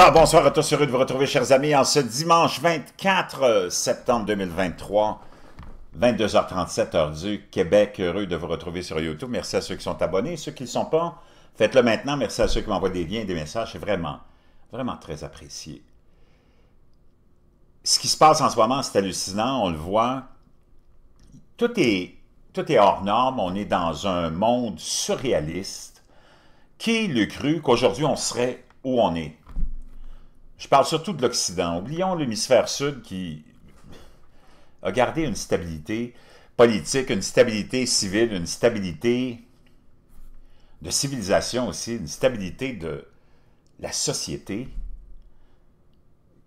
Alors, bonsoir à tous, heureux de vous retrouver, chers amis, en ce dimanche 24 euh, septembre 2023, 22h37, heure du Québec. Heureux de vous retrouver sur YouTube. Merci à ceux qui sont abonnés. Ceux qui ne le sont pas, faites-le maintenant. Merci à ceux qui m'envoient des liens, des messages. C'est vraiment, vraiment très apprécié. Ce qui se passe en ce moment, c'est hallucinant. On le voit. Tout est, tout est hors norme. On est dans un monde surréaliste. Qui le cru qu'aujourd'hui, on serait où on est? Je parle surtout de l'Occident. Oublions l'hémisphère sud qui a gardé une stabilité politique, une stabilité civile, une stabilité de civilisation aussi, une stabilité de la société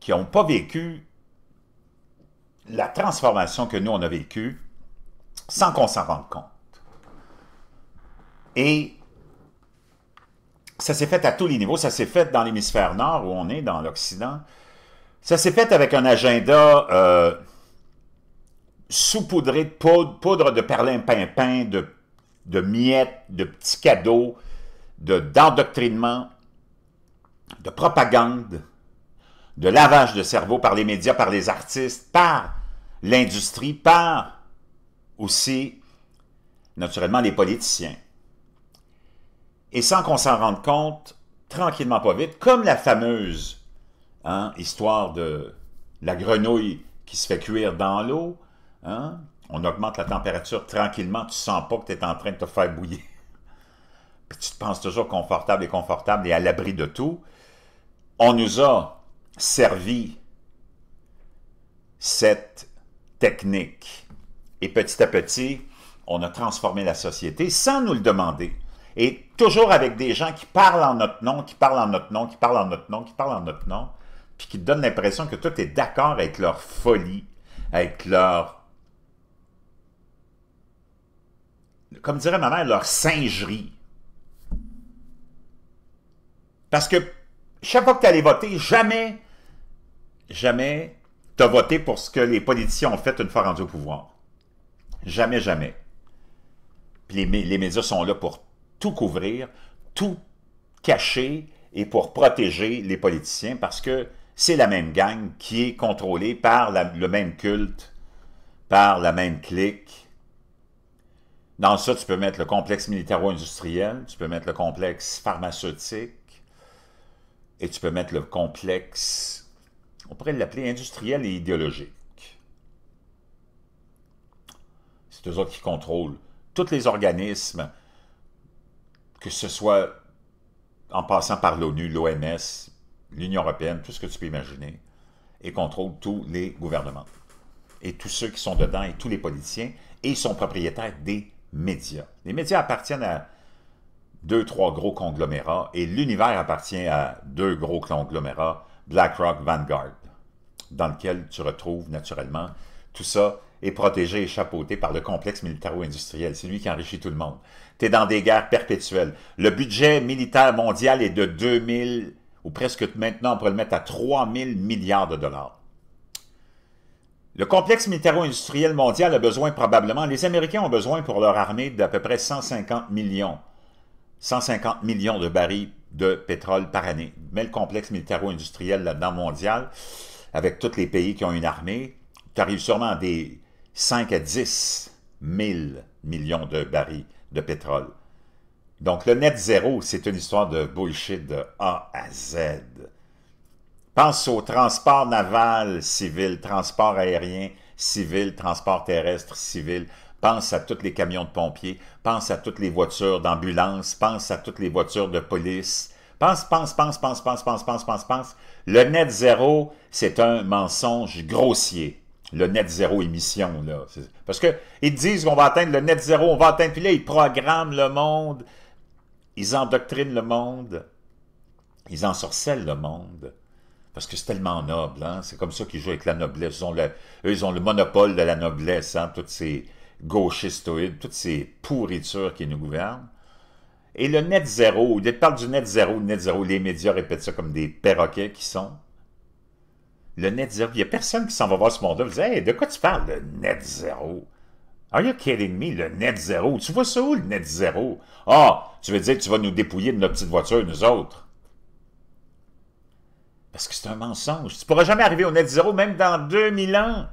qui n'ont pas vécu la transformation que nous, on a vécue sans qu'on s'en rende compte. Et ça s'est fait à tous les niveaux. Ça s'est fait dans l'hémisphère nord où on est, dans l'Occident. Ça s'est fait avec un agenda euh, saupoudré de poudre, poudre de perlimpinpin, de, de miettes, de petits cadeaux, d'endoctrinement, de propagande, de lavage de cerveau par les médias, par les artistes, par l'industrie, par aussi, naturellement, les politiciens et sans qu'on s'en rende compte, tranquillement pas vite, comme la fameuse hein, histoire de la grenouille qui se fait cuire dans l'eau, hein, on augmente la température tranquillement, tu sens pas que tu es en train de te faire bouillir. Puis tu te penses toujours confortable et confortable et à l'abri de tout. On nous a servi cette technique. Et petit à petit, on a transformé la société sans nous le demander. Et toujours avec des gens qui parlent en notre nom, qui parlent en notre nom, qui parlent en notre nom, qui parlent en notre nom, puis qui te donnent l'impression que tout est d'accord avec leur folie, avec leur... Comme dirait ma mère, leur singerie. Parce que chaque fois que tu allais voter, jamais, jamais, tu as voté pour ce que les politiciens ont fait une fois rendu au pouvoir. Jamais, jamais. Puis les, les médias sont là pour tout couvrir, tout cacher et pour protéger les politiciens parce que c'est la même gang qui est contrôlée par le même culte, par la même clique. Dans ça, tu peux mettre le complexe militaro-industriel, tu peux mettre le complexe pharmaceutique, et tu peux mettre le complexe, on pourrait l'appeler industriel et idéologique. C'est eux autres qui contrôlent tous les organismes que ce soit en passant par l'ONU, l'OMS, l'Union européenne, tout ce que tu peux imaginer, et contrôle tous les gouvernements. Et tous ceux qui sont dedans, et tous les politiciens, et ils sont propriétaires des médias. Les médias appartiennent à deux, trois gros conglomérats, et l'univers appartient à deux gros conglomérats, BlackRock, Vanguard, dans lequel tu retrouves naturellement tout ça est protégé et chapeauté par le complexe militaro-industriel. C'est lui qui enrichit tout le monde. Tu es dans des guerres perpétuelles. Le budget militaire mondial est de 2000, ou presque maintenant, on pourrait le mettre à 3000 milliards de dollars. Le complexe militaro-industriel mondial a besoin probablement, les Américains ont besoin pour leur armée d'à peu près 150 millions, 150 millions de barils de pétrole par année. Mais le complexe militaro-industriel là-dedans mondial, avec tous les pays qui ont une armée, tu arrives sûrement à des 5 à 10 000 millions de barils de pétrole. Donc le net zéro, c'est une histoire de bullshit de A à Z. Pense au transport naval civil, transport aérien civil, transport terrestre civil. Pense à tous les camions de pompiers, pense à toutes les voitures d'ambulance, pense à toutes les voitures de police. Pense, pense, pense, pense, pense, pense, pense, pense, pense. Le net zéro, c'est un mensonge grossier le net zéro émission. Là. Parce qu'ils disent qu'on va atteindre le net zéro, on va atteindre. Puis là, ils programment le monde, ils endoctrinent le monde, ils ensorcellent le monde. Parce que c'est tellement noble, hein. c'est comme ça qu'ils jouent avec la noblesse. Ils ont eux, ils ont le monopole de la noblesse, hein? toutes ces gauchistoïdes, toutes ces pourritures qui nous gouvernent. Et le net zéro, ils parlent du net zéro, le net zéro, les médias répètent ça comme des perroquets qui sont. Le net zéro. Il n'y a personne qui s'en va voir ce monde-là. Vous dites, hey, de quoi tu parles, le net zéro? Are you kidding me? Le net zéro. Tu vois ça où, le net zéro? Ah, tu veux dire que tu vas nous dépouiller de notre petite voiture, nous autres? Parce que c'est un mensonge. Tu ne pourras jamais arriver au net zéro, même dans 2000 ans.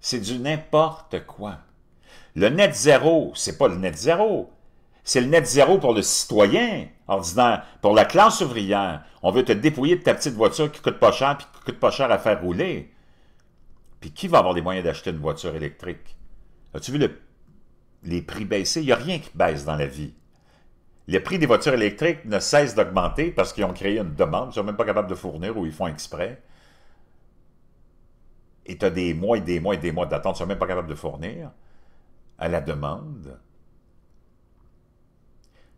C'est du n'importe quoi. Le net zéro, c'est pas le net zéro. C'est le net zéro pour le citoyen en disant pour la classe ouvrière, on veut te dépouiller de ta petite voiture qui coûte pas cher puis qui coûte pas cher à faire rouler. Puis qui va avoir les moyens d'acheter une voiture électrique? As-tu vu les prix baisser? Il n'y a rien qui baisse dans la vie. Les prix des voitures électriques ne cessent d'augmenter parce qu'ils ont créé une demande, ils ne sont même pas capables de fournir ou ils font exprès. Et tu as des mois et des mois et des mois d'attente, ils ne sont même pas capables de fournir à la demande.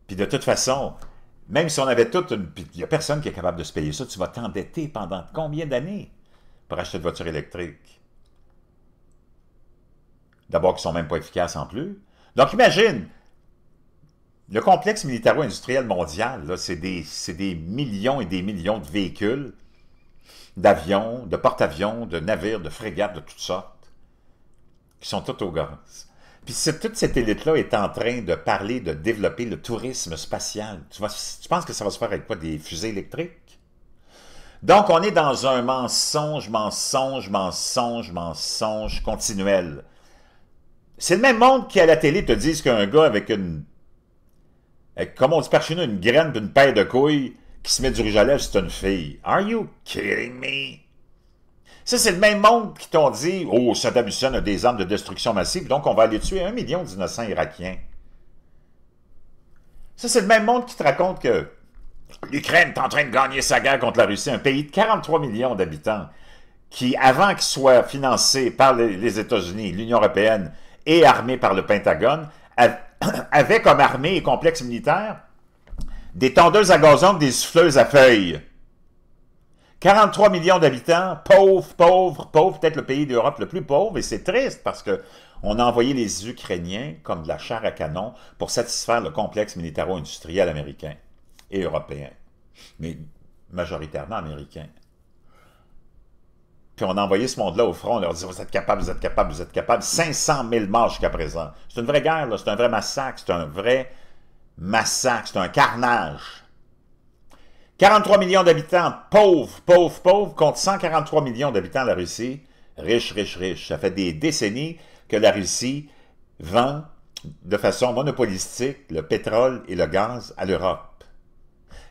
Puis de toute façon, même si on avait toute une... Il n'y a personne qui est capable de se payer ça. Tu vas t'endetter pendant combien d'années pour acheter une voiture électrique? D'abord, qui sont même pas efficaces en plus. Donc, imagine, le complexe militaro-industriel mondial, c'est des, millions et des millions de véhicules, d'avions, de porte-avions, de navires, de frégates, de toutes sortes, qui sont tout au gaz. Puis toute cette élite-là est en train de parler de développer le tourisme spatial. Tu, penses que ça va se faire avec quoi? Des fusées électriques? Donc, on est dans un mensonge, mensonge, mensonge, mensonge continuel. C'est le même monde qui, à la télé, te disent qu'un gars avec une... Comment comme on dit par chez nous, une graine d'une paire de couilles qui se met du rouge à lèvres, c'est une fille. Are you kidding me? Ça, c'est le même monde qui t'ont dit Oh, Saddam Hussein a des armes de destruction massive, donc on va aller tuer un million d'innocents irakiens. Ça, c'est le même monde qui te raconte que l'Ukraine est en train de gagner sa guerre contre la Russie, un pays de 43 millions d'habitants, qui, avant qu'il soit financé par les États-Unis, l'Union européenne et armé par le Pentagone, avait comme armée et complexe militaire des tondeuses à gazon, des souffleuses à feuilles. 43 millions d'habitants, pauvres, pauvres, pauvres, peut-être le pays d'Europe le plus pauvre, et c'est triste parce que on a envoyé les Ukrainiens comme de la chair à canon pour satisfaire le complexe militaro-industriel américain et européen, mais majoritairement américain. Puis on a envoyé ce monde-là au front, on leur dit « Vous êtes capables, vous êtes capables, vous êtes capables. » 500 000 morts jusqu'à présent. C'est une vraie guerre, c'est un vrai massacre, c'est un vrai massacre, c'est un carnage. 43 millions d'habitants, pauvres, pauvres, pauvres, contre 143 millions d'habitants de la Russie, riche, riche, riche. Ça fait des décennies que la Russie vend de façon monopolistique le pétrole et le gaz à l'Europe.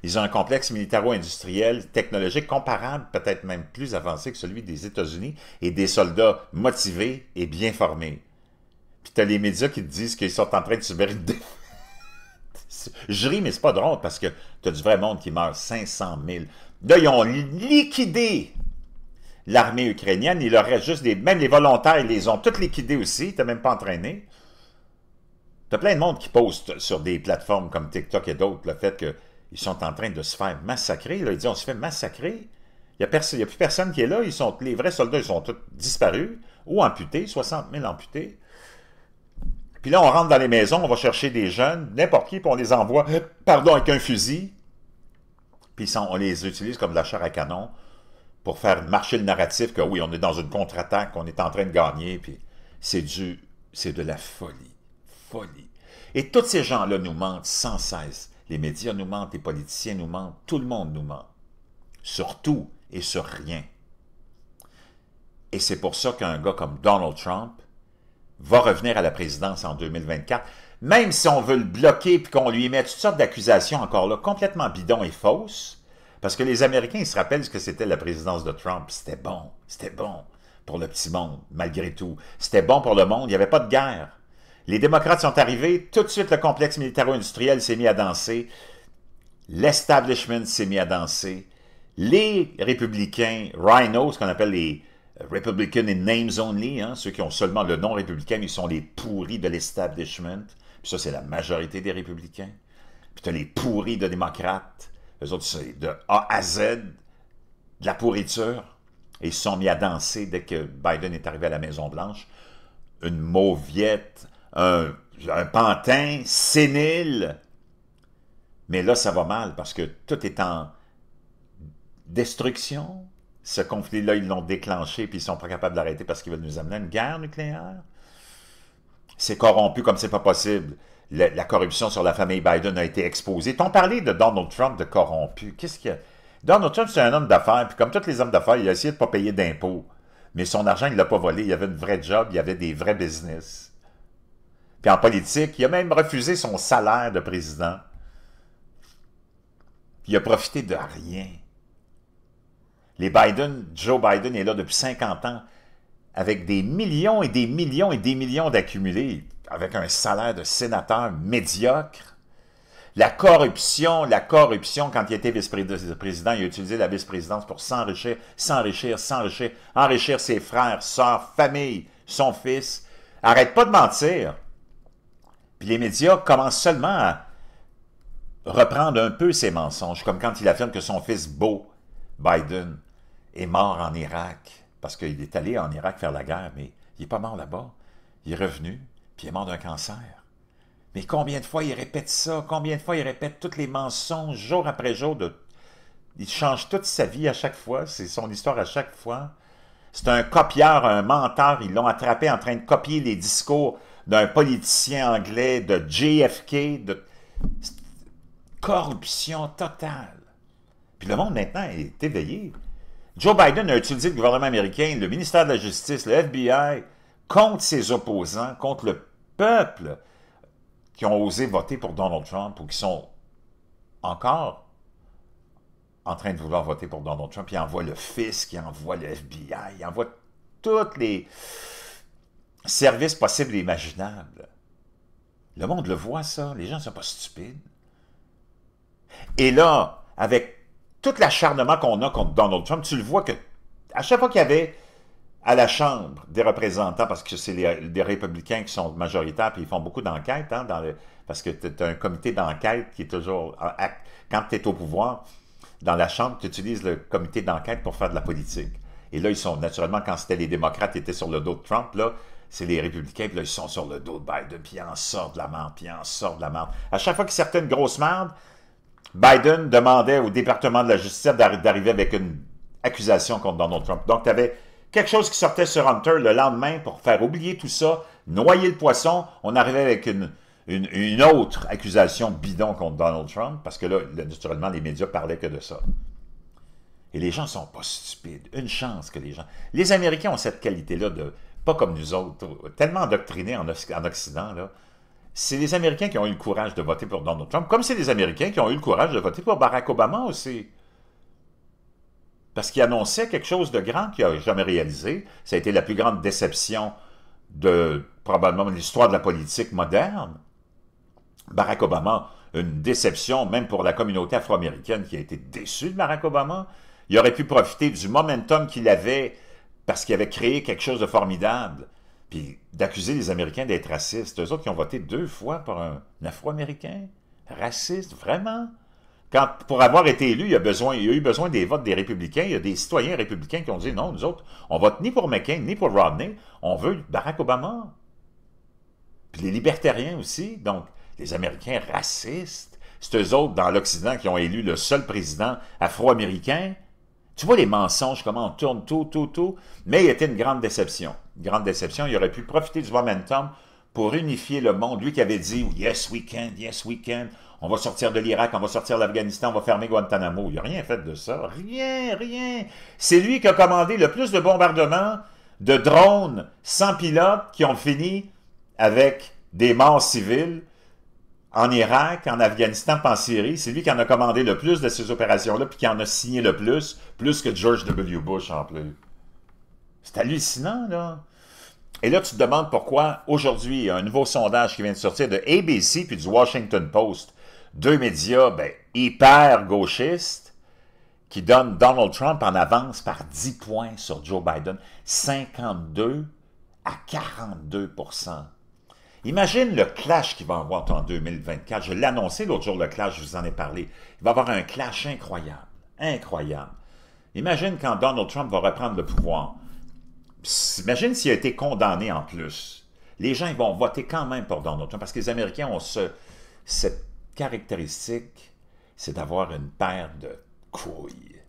Ils ont un complexe militaro-industriel technologique comparable, peut-être même plus avancé que celui des États-Unis, et des soldats motivés et bien formés. Puis t'as les médias qui te disent qu'ils sont en train de subir une je ris, mais c'est pas drôle parce que tu as du vrai monde qui meurt, 500 000. Là, ils ont liquidé l'armée ukrainienne. Il leur juste des... Même les volontaires, ils les ont toutes liquidés aussi. Tu même pas entraîné. Tu as plein de monde qui poste sur des plateformes comme TikTok et d'autres le fait qu'ils sont en train de se faire massacrer. Là, ils disent on se fait massacrer. Il n'y a, plus personne qui est là. Ils sont, les vrais soldats, ils sont tous disparus ou amputés, 60 000 amputés. Puis là, on rentre dans les maisons, on va chercher des jeunes, n'importe qui, puis on les envoie, pardon, avec un fusil. Puis on les utilise comme de la chair à canon pour faire marcher le narratif que oui, on est dans une contre-attaque, qu'on est en train de gagner, puis c'est du, c'est de la folie. Folie. Et tous ces gens-là nous mentent sans cesse. Les médias nous mentent, les politiciens nous mentent, tout le monde nous ment. Sur tout et sur rien. Et c'est pour ça qu'un gars comme Donald Trump va revenir à la présidence en 2024, même si on veut le bloquer et qu'on lui mette toutes sortes d'accusations encore là, complètement bidons et fausses, parce que les Américains, ils se rappellent ce que c'était la présidence de Trump. C'était bon, c'était bon pour le petit monde, malgré tout. C'était bon pour le monde, il n'y avait pas de guerre. Les démocrates sont arrivés, tout de suite le complexe militaro-industriel s'est mis à danser, l'establishment s'est mis à danser, les républicains, rhinos, ce qu'on appelle les, Republican in Names Only, hein. ceux qui ont seulement le nom républicain, ils sont les pourris de l'establishment. Puis ça, c'est la majorité des républicains. Puis tu as les pourris de démocrates. Eux autres, c'est de A à Z, de la pourriture. Et ils se sont mis à danser dès que Biden est arrivé à la Maison-Blanche. Une mauviette, un, un pantin sénile. Mais là, ça va mal parce que tout est en destruction, ce conflit-là, ils l'ont déclenché, puis ils sont pas capables d'arrêter parce qu'ils veulent nous amener à une guerre nucléaire? C'est corrompu comme c'est pas possible. la corruption sur la famille Biden a été exposée. T'en parlais de Donald Trump de corrompu. Qu'est-ce qu'il Donald Trump, c'est un homme d'affaires, puis comme tous les hommes d'affaires, il a essayé de pas payer d'impôts. Mais son argent, il l'a pas volé. Il avait une vrai job, il avait des vrais business. Puis en politique, il a même refusé son salaire de président. Il a profité de rien. Les Biden, Joe Biden est là depuis 50 ans avec des millions et des millions et des millions d'accumulés, avec un salaire de sénateur médiocre. La corruption, la corruption, quand il était vice-président, il a utilisé la vice-présidence pour s'enrichir, s'enrichir, s'enrichir, enrichir ses frères, sœurs, famille, son fils. Arrête pas de mentir. Puis les médias commencent seulement à reprendre un peu ses mensonges, comme quand il affirme que son fils beau Biden est mort en Irak, parce qu'il est allé en Irak faire la guerre, mais il n'est pas mort là-bas. Il est revenu, puis il est mort d'un cancer. Mais combien de fois il répète ça? Combien de fois il répète toutes les mensonges, jour après jour? De... Il change toute sa vie à chaque fois, c'est son histoire à chaque fois. C'est un copieur, un menteur. Ils l'ont attrapé en train de copier les discours d'un politicien anglais, de JFK, de corruption totale. Puis le monde maintenant est éveillé. Joe Biden a utilisé le gouvernement américain, le ministère de la Justice, le FBI, contre ses opposants, contre le peuple qui ont osé voter pour Donald Trump ou qui sont encore en train de vouloir voter pour Donald Trump. Il envoie le fisc, il envoie le FBI, il envoie tous les services possibles et imaginables. Le monde le voit, ça. Les gens ne sont pas stupides. Et là, avec tout l'acharnement qu'on a contre Donald Trump, tu le vois que à chaque fois qu'il y avait à la Chambre des représentants, parce que c'est les, républicains qui sont majoritaires, puis ils font beaucoup d'enquêtes, hein, parce que tu as un comité d'enquête qui est toujours... Quand tu es au pouvoir, dans la Chambre, tu utilises le comité d'enquête pour faire de la politique. Et là, ils sont naturellement, quand c'était les démocrates, ils étaient sur le dos de Trump, là, c'est les républicains, puis là, ils sont sur le dos de Biden, puis ils en sort de la merde, puis ils en sortent de la merde. À chaque fois que certaines grosses merdes, Biden demandait au département de la justice d'arriver avec une accusation contre Donald Trump. Donc, tu avais quelque chose qui sortait sur Hunter le lendemain pour faire oublier tout ça, noyer le poisson. On arrivait avec une, autre accusation bidon contre Donald Trump, parce que là, naturellement, les médias parlaient que de ça. Et les gens sont pas stupides. Une chance que les gens... Les Américains ont cette qualité-là de... Pas comme nous autres, tellement endoctrinés en, en Occident, là c'est les Américains qui ont eu le courage de voter pour Donald Trump, comme c'est les Américains qui ont eu le courage de voter pour Barack Obama aussi. Parce qu'il annonçait quelque chose de grand qu'il n'a jamais réalisé. Ça a été la plus grande déception de probablement l'histoire de la politique moderne. Barack Obama, une déception même pour la communauté afro-américaine qui a été déçue de Barack Obama. Il aurait pu profiter du momentum qu'il avait parce qu'il avait créé quelque chose de formidable. Puis d'accuser les Américains d'être racistes. Eux autres qui ont voté deux fois pour un, Afro-Américain. Raciste, vraiment? Quand, pour avoir été élu, il, a a eu besoin des votes des républicains. Il y a des citoyens républicains qui ont dit non, nous autres, on vote ni pour McCain, ni pour Rodney, On veut Barack Obama. Puis les libertariens aussi. Donc, les Américains racistes. C'est eux autres dans l'Occident qui ont élu le seul président afro-américain. Tu vois les mensonges, comment on tourne tout, tout, tout. Mais il était une grande déception. Une grande déception. Il aurait pu profiter du momentum pour unifier le monde. Lui qui avait dit « Yes, we can, yes, we can ». On va sortir de l'Irak, on va sortir de l'Afghanistan, on va fermer Guantanamo. Il n'a rien fait de ça. Rien, rien. C'est lui qui a commandé le plus de bombardements de drones sans pilote qui ont fini avec des morts civiles en Irak, en Afghanistan, en Syrie. C'est lui qui en a commandé le plus de ces opérations-là, puis qui en a signé le plus, plus que George W. Bush en plus. C'est hallucinant, là. Et là, tu te demandes pourquoi aujourd'hui, il y a un nouveau sondage qui vient de sortir de ABC puis du Washington Post. Deux médias ben, hyper gauchistes qui donnent Donald Trump en avance par 10 points sur Joe Biden. 52 à 42 Imagine le clash qu'il va avoir en 2024. Je l'ai annoncé l'autre jour, le clash, je vous en ai parlé. Il va avoir un clash incroyable, incroyable. Imagine quand Donald Trump va reprendre le pouvoir. Imagine s'il a été condamné en plus. Les gens vont voter quand même pour Donald Trump parce que les Américains ont cette caractéristique, c'est d'avoir une paire de couilles,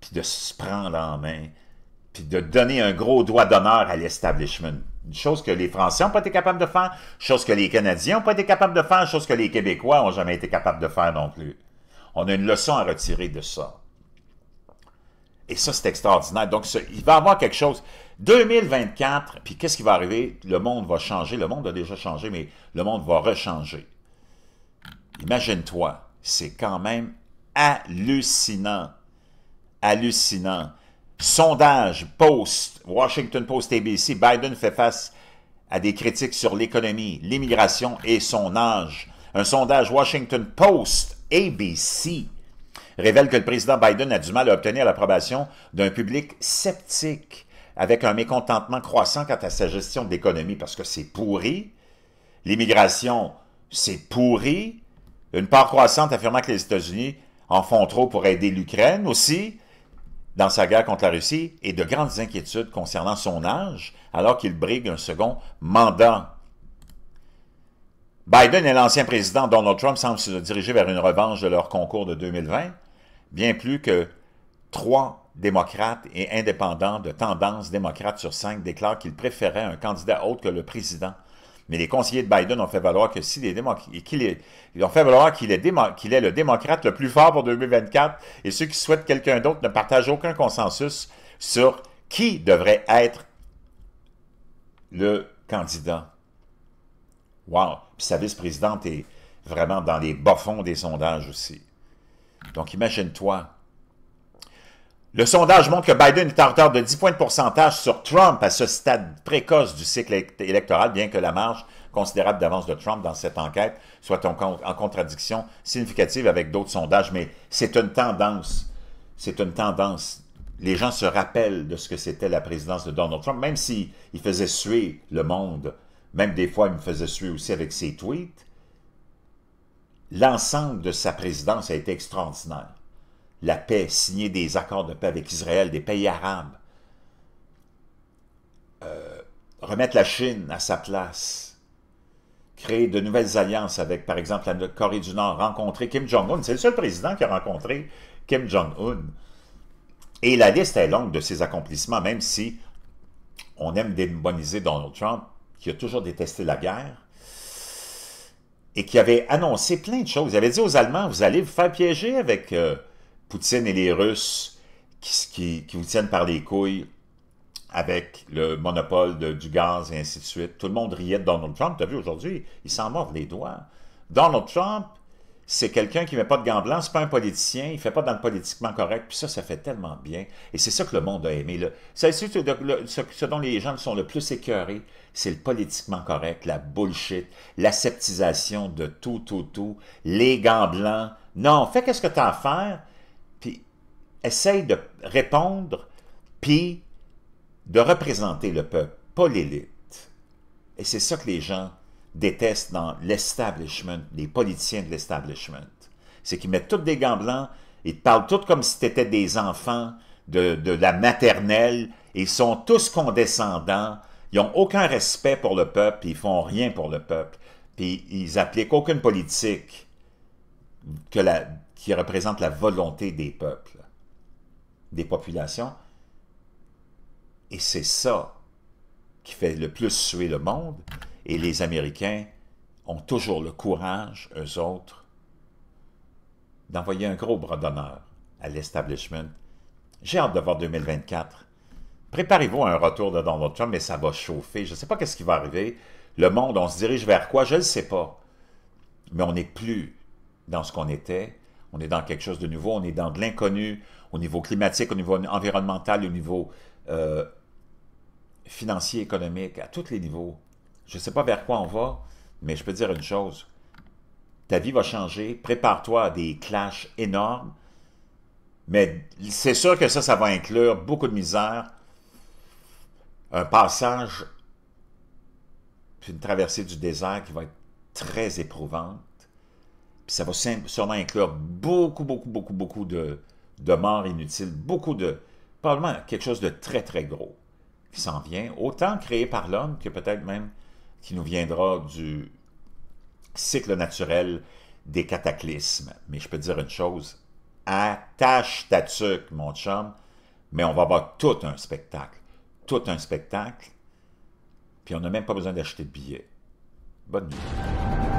puis de se prendre en main, puis de donner un gros doigt d'honneur à l'establishment chose que les Français n'ont pas été capables de faire, chose que les Canadiens n'ont pas été capables de faire, chose que les Québécois n'ont jamais été capables de faire non plus. On a une leçon à retirer de ça. Et ça, c'est extraordinaire. Donc, il va y avoir quelque chose. 2024, puis qu'est-ce qui va arriver? Le monde va changer. Le monde a déjà changé, mais le monde va rechanger. Imagine-toi, c'est quand même hallucinant. Hallucinant. Sondage Post, Washington Post ABC, Biden fait face à des critiques sur l'économie, l'immigration et son âge. Un sondage Washington Post ABC révèle que le président Biden a du mal à obtenir l'approbation d'un public sceptique, avec un mécontentement croissant quant à sa gestion de l'économie, parce que c'est pourri. L'immigration, c'est pourri. Une part croissante affirmant que les États-Unis en font trop pour aider l'Ukraine aussi dans sa guerre contre la Russie et de grandes inquiétudes concernant son âge alors qu'il brigue un second mandat. Biden et l'ancien président Donald Trump semblent se diriger vers une revanche de leur concours de 2020, bien plus que trois démocrates et indépendants de tendance démocrate sur cinq déclarent qu'ils préféraient un candidat autre que le président mais les conseillers de Biden ont fait valoir que si les qu'il est, ils ont fait valoir qu'il est, est, le démocrate le plus fort pour 2024 et ceux qui souhaitent quelqu'un d'autre ne partagent aucun consensus sur qui devrait être le candidat. Wow! Puis sa vice-présidente est vraiment dans les bas-fonds des sondages aussi. Donc imagine-toi, le sondage montre que Biden est en retard de 10 points de pourcentage sur Trump à ce stade précoce du cycle électoral, bien que la marge considérable d'avance de Trump dans cette enquête soit en, contradiction significative avec d'autres sondages, mais c'est une tendance. C'est une tendance. Les gens se rappellent de ce que c'était la présidence de Donald Trump, même s'il il faisait suer le monde, même des fois il me faisait suer aussi avec ses tweets. L'ensemble de sa présidence a été extraordinaire la paix, signer des accords de paix avec Israël, des pays arabes, euh, remettre la Chine à sa place, créer de nouvelles alliances avec, par exemple, la Corée du Nord, rencontrer Kim Jong-un. C'est le seul président qui a rencontré Kim Jong-un. Et la liste est longue de ses accomplissements, même si on aime démoniser Donald Trump, qui a toujours détesté la guerre, et qui avait annoncé plein de choses. Il avait dit aux Allemands, vous allez vous faire piéger avec... Euh, Poutine et les Russes qui, vous tiennent par les couilles avec le monopole du gaz et ainsi de suite. Tout le monde riait de Donald Trump. Tu as vu aujourd'hui, il s'en mord les doigts. Donald Trump, c'est quelqu'un qui ne met pas de gants blancs, c'est pas un politicien, il ne fait pas dans le politiquement correct, puis ça, ça fait tellement bien. Et c'est ça que le monde a aimé. Là. Ça, ce, ce, dont les gens sont le plus écœurés, c'est le politiquement correct, la bullshit, l'aseptisation de tout, tout, tout, les gants blancs. Non, fais qu'est-ce que tu as à faire, essaye de répondre, puis de représenter le peuple, pas l'élite. Et c'est ça que les gens détestent dans l'establishment, les politiciens de l'establishment. C'est qu'ils mettent toutes des gants blancs, ils parlent toutes comme si c'était des enfants de, la maternelle, et ils sont tous condescendants, ils n'ont aucun respect pour le peuple, ils font rien pour le peuple, puis ils appliquent aucune politique que la, qui représente la volonté des peuples des populations. Et c'est ça qui fait le plus suer le monde. Et les Américains ont toujours le courage, eux autres, d'envoyer un gros bras d'honneur à l'establishment. J'ai hâte de voir 2024. Préparez-vous à un retour de Donald Trump, mais ça va chauffer. Je ne sais pas qu'est-ce qui va arriver. Le monde, on se dirige vers quoi? Je ne le sais pas. Mais on n'est plus dans ce qu'on était. On est dans quelque chose de nouveau, on est dans de l'inconnu au niveau climatique, au niveau environnemental, au niveau euh, financier, économique, à tous les niveaux. Je ne sais pas vers quoi on va, mais je peux dire une chose. Ta vie va changer, prépare-toi à des clashs énormes, mais c'est sûr que ça, ça va inclure beaucoup de misère, un passage, puis une traversée du désert qui va être très éprouvante ça va sûrement inclure beaucoup, beaucoup, beaucoup, beaucoup de, morts inutiles, beaucoup de... probablement quelque chose de très, très gros qui s'en vient, autant créé par l'homme que peut-être même qui nous viendra du cycle naturel des cataclysmes. Mais je peux dire une chose, attache ta tuque, mon chum, mais on va avoir tout un spectacle. Tout un spectacle, puis on n'a même pas besoin d'acheter de billets. Bonne nuit.